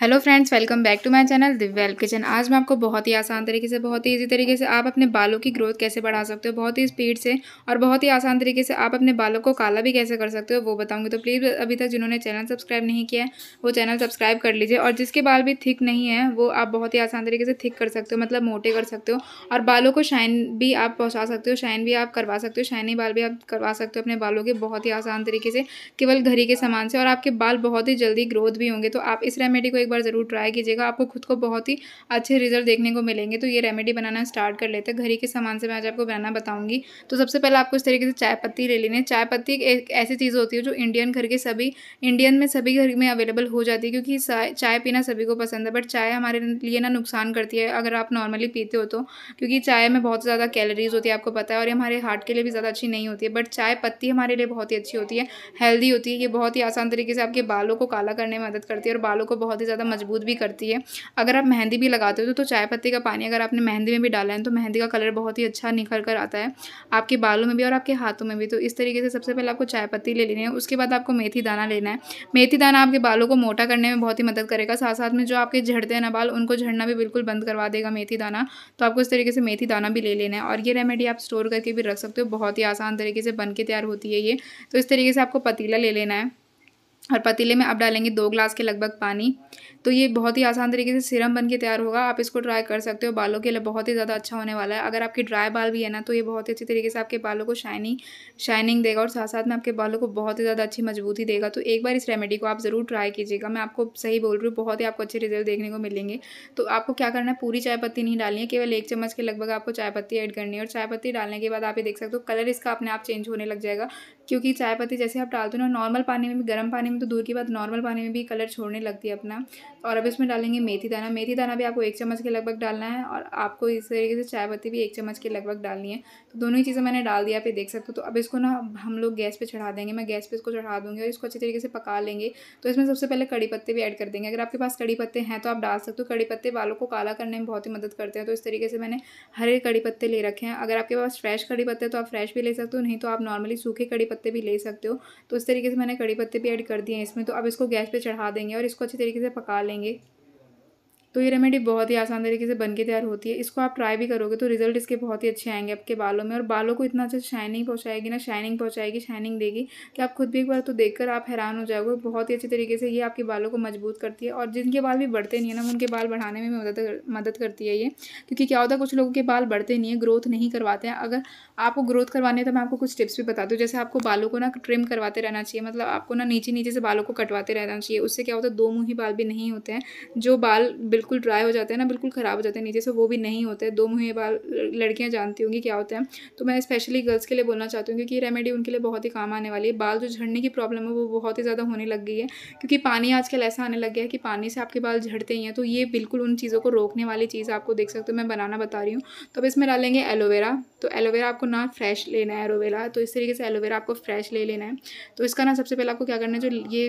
hello friends welcome back to my channel Divya help kitchen आज मैं आपको बहुत ही आसान तरीके से बहुत ही इजी तरीके से आप अपने बालों की ग्रोथ कैसे बढ़ा सकते हो बहुत ही स्पीड से और बहुत ही आसान तरीके से आप अपने बालों को काला भी कैसे कर सकते हो वो बताऊंगी तो प्लीज़ अभी तक जिन्होंने चैनल सब्सक्राइब नहीं किया है वो चैनल सब्सक्राइब कर लीजिए और जिसके बाल भी थिक नहीं है वो आप बहुत ही आसान तरीके से थिक कर सकते हो मतलब मोटे कर सकते हो और बालों को शाइन भी आप पहुँचा सकते हो शाइन भी आप करवा सकते हो शाइनी बाल भी आप करवा सकते हो अपने बालों के बहुत ही आसान तरीके से केवल घड़ी के सामान से और आपके बाल बहुत ही जल्दी ग्रोथ भी होंगे तो आप इस रेमेडी को एक बार ज़रूर ट्राई कीजिएगा आपको खुद को बहुत ही अच्छे रिजल्ट देखने को मिलेंगे तो ये रेमेडी बनाना स्टार्ट कर लेते हैं घर के सामान से मैं आज आपको बनाना बताऊँगी तो सबसे पहले आपको इस तरीके से चाय पत्ती ले लेनी है चाय पत्ती एक ऐसी चीज़ होती है जो इंडियन घर के सभी इंडियन में सभी घर में अवेलेबल हो जाती है क्योंकि चाय पीना सभी को पसंद है बट चाय हमारे लिए ना नुकसान करती है अगर आप नॉर्मली पीते हो तो क्योंकि चाय में बहुत ज़्यादा कैलोरीज होती है आपको पता है और ये हमारे हार्ट के लिए भी ज़्यादा अच्छी नहीं होती है बट चाय पत्ती हमारे लिए बहुत ही अच्छी होती है हेल्दी होती है ये बहुत ही आसान तरीके से आपके बालों को काला करने में मदद करती है और बालों को बहुत ही ज़्यादा ज़्यादा मजबूत भी करती है अगर आप मेहंदी भी लगाते हो तो, तो चाय पत्ती का पानी अगर आपने मेहंदी में भी डाला है तो मेहंदी का कलर बहुत ही अच्छा निखर कर आता है आपके बालों में भी और आपके हाथों में भी तो इस तरीके से सबसे पहले आपको चाय पत्ती ले लेनी है उसके बाद आपको मेथी दाना लेना है मेथी दाना आपके बालों को मोटा करने में बहुत ही मदद करेगा साथ साथ में जो आपके झड़ते हैं ना बाल उनको झड़ना भी बिल्कुल बंद करवा देगा मेथी दाना तो आपको इस तरीके से मेथी दाना भी ले लेना है और ये रेमेडी आप स्टोर करके भी रख सकते हो बहुत ही आसान तरीके से बन के तैयार होती है ये तो इस तरीके से आपको पतीला ले लेना है और पतीले में आप डालेंगे दो ग्लास के लगभग पानी तो ये बहुत ही आसान तरीके से सिरम बन के तैयार होगा आप इसको ट्राई कर सकते हो बालों के लिए बहुत ही ज़्यादा अच्छा होने वाला है अगर आपके ड्राई बाल भी है ना तो ये बहुत ही अच्छी तरीके से आपके बालों को शाइनिंग शाइनिंग देगा और साथ साथ में आपके बालों को बहुत ही ज़्यादा अच्छी मजबूती देगा तो एक बार इस रेमेडी को आप ज़रूर ट्राई कीजिएगा मैं आपको सही बोल रही हूँ बहुत ही आपको अच्छे रिजल्ट देखने को मिलेंगे तो आपको क्या करना है पूरी चाय पत्ती नहीं डालनी है केवल एक चम्मच के लगभग आपको चाय पत्ती ऐड करनी है और चाय पत्ती डालने के बाद आप ये देख सकते हो कलर इसका अपने आप चेंज होने लग जाएगा क्योंकि चाय पत्ती जैसे आप डालते हो ना नॉर्मल पानी में भी गर्म पानी में तो दूर की बात नॉर्मल पानी में भी कलर छोड़ने लगती है अपना और अब इसमें डालेंगे मेथी दाना मेथी दाना भी आपको एक चम्मच के लगभग डालना है और आपको इस तरीके से चाय पत्ती भी एक चम्मच के लगभग डालनी है तो दोनों ही चीज़ें मैंने डाल दिया आप देख सकते हो तो अब इसको ना हम लोग गैस पर चढ़ा देंगे मैं गैस पर इसको चढ़ा दूँगी और इसको अच्छी तरीके से पका लेंगे तो इसमें सबसे पहले कड़ी पत्ते भी ऐड कर देंगे अगर आपके पास कड़ी पत्ते हैं तो आप डाल सकते हो कड़ी पत्ते बालों को काला करने में बहुत ही मदद करते हैं तो इस तरीके से मैंने हरे कड़ी पत्ते ले रखे हैं अगर आपके पास फ्रेश कड़ी पत्ते तो आप फ्रेश भी ले सकते हो नहीं तो आप नॉर्मली सूखे कड़ी पत्ते पत्ते भी ले सकते हो तो इस तरीके से मैंने कड़ी पत्ते भी ऐड कर दिए हैं इसमें तो अब इसको गैस पर चढ़ा देंगे और इसको अच्छी तरीके से पका लेंगे तो ये रेमेडी बहुत ही आसान तरीके से बन के तैयार होती है इसको आप ट्राई भी करोगे तो रिजल्ट इसके बहुत ही अच्छे आएंगे आपके बालों में और बालों को इतना अच्छा शाइनिंग पहुँचाएगी ना शाइनिंग पहुँचाएगी शाइनिंग देगी कि आप खुद भी एक बार तो देखकर आप हैरान हो जाओगे बहुत ही अच्छे तरीके से ये आपके बालों को मजबूत करती है और जिनके बाल भी बढ़ते नहीं है ना उनके बाल बढ़ाने में मदद मदद करती है ये क्योंकि क्या होता है कुछ लोगों के बाल बढ़ते नहीं है ग्रोथ नहीं करवाते हैं अगर आपको ग्रोथ करवानी है तो मैं आपको कुछ टिप्स भी बता दूँ जैसे आपको बालों को ना ट्रिम करवाते रहना चाहिए मतलब आपको ना नीचे नीचे से बालों को कटवाते रहना चाहिए उससे क्या होता है दो मुँह ही बाल भी नहीं होते हैं जो बाल बिल्कुल बिल्कुल ड्राई हो जाते हैं ना बिल्कुल ख़राब हो जाते हैं नीचे से वो भी नहीं होते हैं दो मुहे बाल लड़कियाँ जानती होंगी क्या होता है तो मैं स्पेशली गर्ल्स के लिए बोलना चाहती हूँ क्योंकि ये रेमेडी उनके लिए बहुत ही काम आने वाली है बाल जो झड़ने की प्रॉब्लम है वो बहुत ही ज़्यादा होने लग गई है क्योंकि पानी आजकल ऐसा आने लग गया है कि पानी से आपके बाल झड़ते ही हैं तो ये बिल्कुल उन चीज़ों को रोकने वाली चीज़ आपको देख सकते हो मैं बनाना बता रही हूँ तो अब इसमें डालेंगे एलोवेरा तो एलोवेरा आपको ना फ्रेश लेना है एलोवेरा तो इस तरीके से एलोवेरा आपको फ्रेश ले लेना है तो इसका ना सबसे पहले आपको क्या करना है जो ये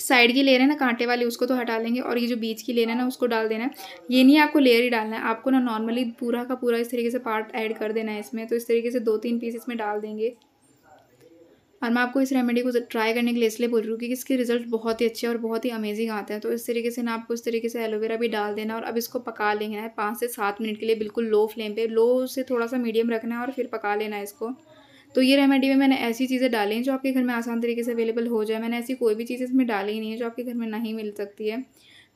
साइड की लेयर है ना कांटे वाली उसको तो हटा लेंगे और ये जो बीच की लेयर है ना उसको डाल देना है ये नहीं आपको लेयर ही डालना है आपको ना नॉर्मली पूरा का पूरा इस तरीके से पार्ट ऐड कर देना है इसमें तो इस तरीके से दो तीन पीस इसमें डाल देंगे और मैं आपको इस रेमेडी को ट्राई करने के लिए इसलिए बोल रही हूँ कि इसके रिजल्ट बहुत ही अच्छे और बहुत ही अमेजिंग आते हैं तो इस तरीके से ना आपको इस तरीके से एलोवेरा भी डाल देना और अब इसको पका लेना है पाँच से सात मिनट के लिए बिल्कुल लो फ्लेम पे लो से थोड़ा सा मीडियम रखना है और फिर पका लेना है इसको तो ये रेमेडी में मैंने ऐसी चीज़ें डाली हैं जो आपके घर में आसान तरीके से अवेलेबल हो जाए मैंने ऐसी कोई भी चीज़ इसमें डाली ही नहीं है जो आपके घर में नहीं मिल सकती है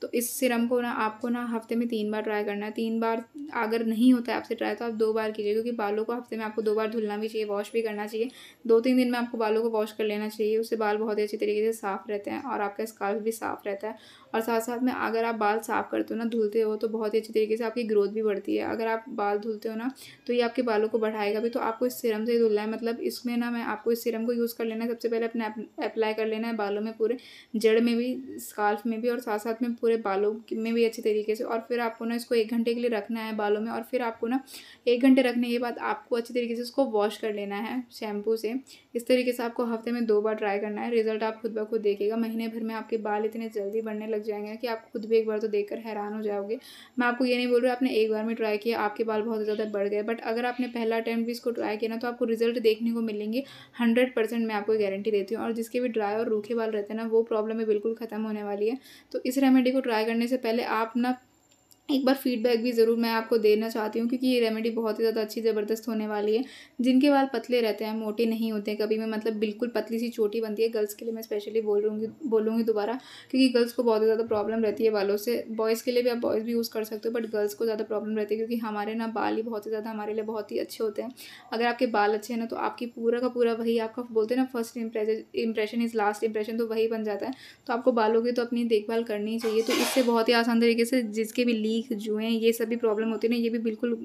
तो इस सिरम को ना आपको ना हफ्ते में तीन बार ट्राई करना है तीन बार अगर नहीं होता है आपसे ट्राई तो आप दो बार कीजिए क्योंकि बालों को हफ्ते में आपको दो बार धुलना भी चाहिए वॉश भी करना चाहिए दो तीन दिन में आपको बालों को वॉश कर लेना चाहिए उससे बाल बहुत ही अच्छी तरीके से साफ़ रहते हैं और आपका स्काल्फ भी साफ़ रहता है और साथ साथ में अगर आप बाल साफ़ करते हो ना धुलते हो तो बहुत ही अच्छी तरीके से आपकी ग्रोथ भी बढ़ती है अगर आप बाल धुलते हो ना तो ये आपके बालों को बढ़ाएगा भी तो आपको इस सिरम से ही धुलना है मतलब इसमें ना मैं आपको इस सिरम को यूज़ कर लेना है सबसे पहले अपने अप्लाई कर लेना है बालों में पूरे जड़ में भी स्काल्फ में भी और साथ साथ में पूरे बालों में भी अच्छी तरीके से और फिर आपको ना इसको एक घंटे के लिए रखना है बालों में और फिर आपको ना एक घंटे रखने के बाद आपको अच्छी तरीके से उसको वॉश कर लेना है शैम्पू से इस तरीके से आपको हफ्ते में दो बार ट्राई करना है रिजल्ट आप खुद ब खुद देखेगा महीने भर में आपके बाल इतने जल्दी बढ़ने लगे लग जाएंगे कि आप खुद भी एक बार तो देखकर हैरान हो जाओगे मैं आपको ये नहीं बोल रहा आपने एक बार में ट्राई किया आपके बाल बहुत ज़्यादा बढ़ गए बट अगर आपने पहला अटैम्प भी इसको ट्राई किया ना तो आपको रिजल्ट देखने को मिलेंगे हंड्रेड परसेंट मैं आपको गारंटी देती हूँ और जिसके भी ड्राई और रूखे बाल रहते हैं ना वो प्रॉब्लम बिल्कुल ख़त्म होने वाली है तो इस रेमेडी को ट्राई करने से पहले आप ना एक बार फीडबैक भी ज़रूर मैं आपको देना चाहती हूँ क्योंकि ये रेमेडी बहुत ही ज़्यादा अच्छी ज़बरदस्त होने वाली है जिनके बाल पतले रहते हैं मोटे नहीं होते हैं कभी मैं मतलब बिल्कुल पतली सी चोटी बनती है गर्ल्स के लिए मैं स्पेशली बोल रूँगी बोलूँगी दोबारा क्योंकि गर्ल्स को बहुत ज़्यादा प्रॉब्लम रहती है बालों से बॉयज़ के लिए भी आप बॉयज़ भी यूज़ कर सकते हो बट गर्ल्स को ज़्यादा प्रॉब्लम रहती है क्योंकि हमारे ना बाल ही बहुत ही ज़्यादा हमारे लिए बहुत ही अच्छे होते हैं अगर आपके बाल अच्छे हैं ना तो आपकी पूरा का पूरा वही आपका बोलते हैं ना first impression is last impression तो वही बन जाता है तो आपको बालों की तो अपनी देखभाल करनी चाहिए तो इससे बहुत ही आसान तरीके से जिसके भी ली लीक जुएँ ये सभी प्रॉब्लम होती है ना ये भी बिल्कुल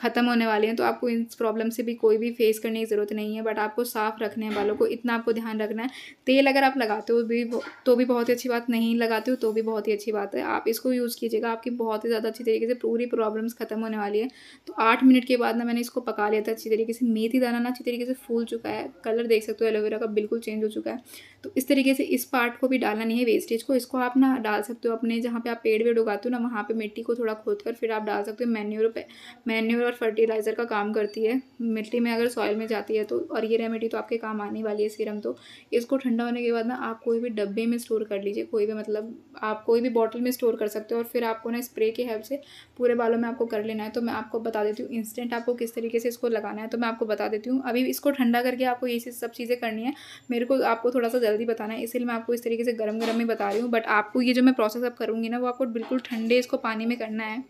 ख़त्म होने वाली हैं तो आपको इन प्रॉब्लम से भी कोई भी फेस करने की ज़रूरत नहीं है बट आपको साफ़ रखने हैं बालों को इतना आपको ध्यान रखना है तेल अगर आप लगाते हो भी तो भी बहुत ही अच्छी बात नहीं लगाते हो तो भी बहुत ही अच्छी बात है आप इसको यूज़ कीजिएगा आपकी बहुत ही ज़्यादा अच्छी तरीके से पूरी प्रॉब्लम्स ख़त्म होने वाली है तो आठ मिनट के बाद ना मैंने इसको पका लिया था अच्छी तरीके से मेथी दाना ना अच्छी तरीके से फूल चुका है कलर देख सकते हो एलोवेरा का बिल्कुल चेंज हो चुका है तो इस तरीके से इस पार्ट को भी डालना नहीं है वेस्टेज को इसको आप ना डाल सकते हो अपने जहाँ पे आप पेड़ वेड़ उगाते हो ना वहाँ पे मिट्टी को थोड़ा खोद कर फिर आप डाल सकते हो मैन्यूर पे मैन्यूर और फर्टिलाइज़र का काम करती है मिट्टी में अगर सॉइल में जाती है तो और ये रेमेडी तो आपके काम आने वाली है सीरम तो इसको ठंडा होने के बाद ना आप कोई भी डब्बे में स्टोर कर लीजिए कोई भी मतलब आप कोई भी बॉटल में स्टोर कर सकते हो और फिर आपको ना स्प्रे की हेल्प से पूरे बालों में आपको कर लेना है तो मैं आपको बता देती हूँ इंस्टेंट आपको किस तरीके से इसको लगाना है तो मैं आपको बता देती हूँ अभी इसको ठंडा करके आपको ये सब चीज़ें करनी है मेरे को आपको थोड़ा सा जल्दी बताना है इसीलिए मैं आपको इस तरीके से गर्म गर्म ही बता रही हूँ बट आपको ये जो मैं प्रोसेस अब करूँगी ना वो आपको बिल्कुल ठंडे इसको पानी में करना है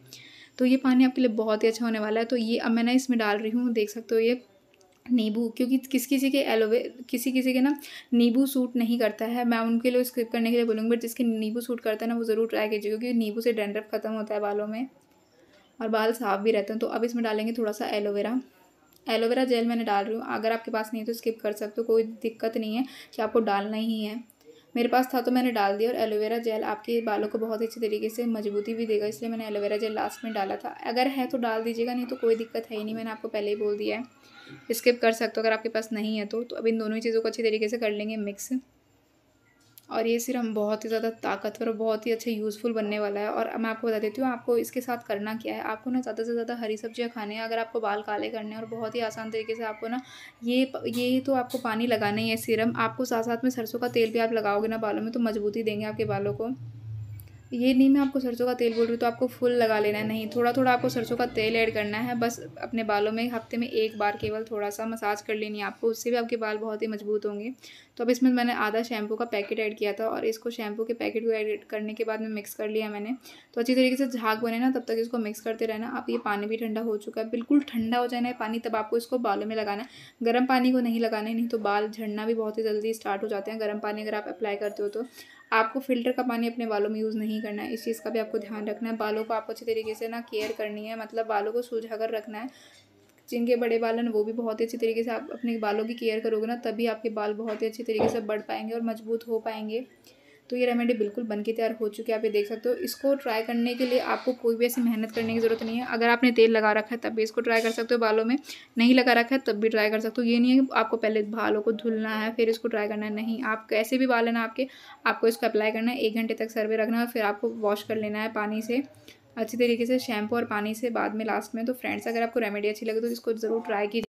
तो ये पानी आपके लिए बहुत ही अच्छा होने वाला है तो ये अब मैं ना इसमें डाल रही हूँ देख सकते हो ये नींबू क्योंकि किस किसी के एलोवे किसी किसी के ना नींबू सूट नहीं करता है मैं उनके लिए स्किप करने के लिए बोलूँगी बट जिसके नींबू सूट करता है ना वो ज़रूर ट्राई कीजिए क्योंकि नींबू से डेंडरफ ख़त्म होता है बालों में और बाल साफ भी रहते हैं तो अब इसमें डालेंगे थोड़ा सा एलोवेरा एलोवेरा जेल मैंने डाल रही हूँ अगर आपके पास नहीं है तो स्किप कर सकते हो कोई दिक्कत नहीं है कि आपको डालना ही है मेरे पास था तो मैंने डाल दिया और एलोवेरा जेल आपके बालों को बहुत अच्छे तरीके से मजबूती भी देगा इसलिए मैंने एलोवेरा जेल लास्ट में डाला था अगर है तो डाल दीजिएगा नहीं तो कोई दिक्कत है ही नहीं मैंने आपको पहले ही बोल दिया है स्किप कर सकते हो अगर आपके पास नहीं है तो, तो अब इन दोनों ही चीज़ों को अच्छी तरीके से कर लेंगे मिक्स और ये सिरम बहुत ही ज़्यादा ताकतवर और बहुत ही अच्छा यूज़फुल बनने वाला है और मैं आपको बता देती हूँ आपको इसके साथ करना क्या है आपको ना ज़्यादा से ज़्यादा हरी सब्जियाँ खाने हैं अगर आपको बाल काले करने हैं और बहुत ही आसान तरीके से आपको ना ये ये तो आपको पानी लगाना ही है सीरम आपको साथ साथ में सरसों का तेल भी आप लगाओगे ना बालों में तो मजबूती देंगे आपके बालों को ये नहीं मैं आपको सरसों का तेल बोल रही हूँ तो आपको फुल लगा लेना है नहीं थोड़ा थोड़ा आपको सरसों का तेल ऐड करना है बस अपने बालों में हफ्ते में एक बार केवल थोड़ा सा मसाज कर लेनी है आपको उससे भी आपके बाल बहुत ही मजबूत होंगे तो अब इसमें मैंने आधा शैम्पू का पैकेट ऐड किया था और इसको शैम्पू के पैकेट को ऐड करने के बाद में मिक्स कर लिया मैंने तो अच्छी तरीके से झाग बने ना तब तक इसको मिक्स करते रहना आप ये पानी भी ठंडा हो चुका है बिल्कुल ठंडा हो जाना है पानी तब आपको इसको बालों में लगाना है गर्म पानी को नहीं लगाना है नहीं तो बाल झड़ना भी बहुत ही जल्दी स्टार्ट हो जाते हैं गर्म पानी अगर आप अप्लाई करते हो तो आपको फ़िल्टर का पानी अपने बालों में यूज़ नहीं करना है इस चीज़ का भी आपको ध्यान रखना है बालों को आपको अच्छे तरीके से ना केयर करनी है मतलब बालों को सूझा कर रखना है जिनके बड़े बाल हैं वो भी बहुत ही अच्छी तरीके से आप अपने बालों की केयर करोगे ना तभी आपके बाल बहुत ही अच्छी तरीके से बढ़ पाएंगे और मजबूत हो पाएंगे तो ये रेमेडी बिल्कुल बन के तैयार हो चुकी है आप ये देख सकते हो इसको ट्राई करने के लिए आपको कोई भी ऐसी मेहनत करने की ज़रूरत नहीं है अगर आपने तेल लगा रखा है तब भी इसको ट्राई कर सकते हो बालों में नहीं लगा रखा है तब भी ट्राई कर सकते हो ये नहीं है कि आपको पहले बालों को धुलना है फिर इसको ट्राई करना है नहीं आप कैसे भी बाल है ना आपके आपको इसको अप्लाई करना है एक घंटे तक सर्वे रखना है फिर आपको वॉश कर लेना है पानी से अच्छी तरीके से शैम्पू और पानी से बाद में लास्ट में तो फ्रेंड्स अगर आपको रेमेडी अच्छी लगे तो इसको ज़रूर ट्राई कीजिए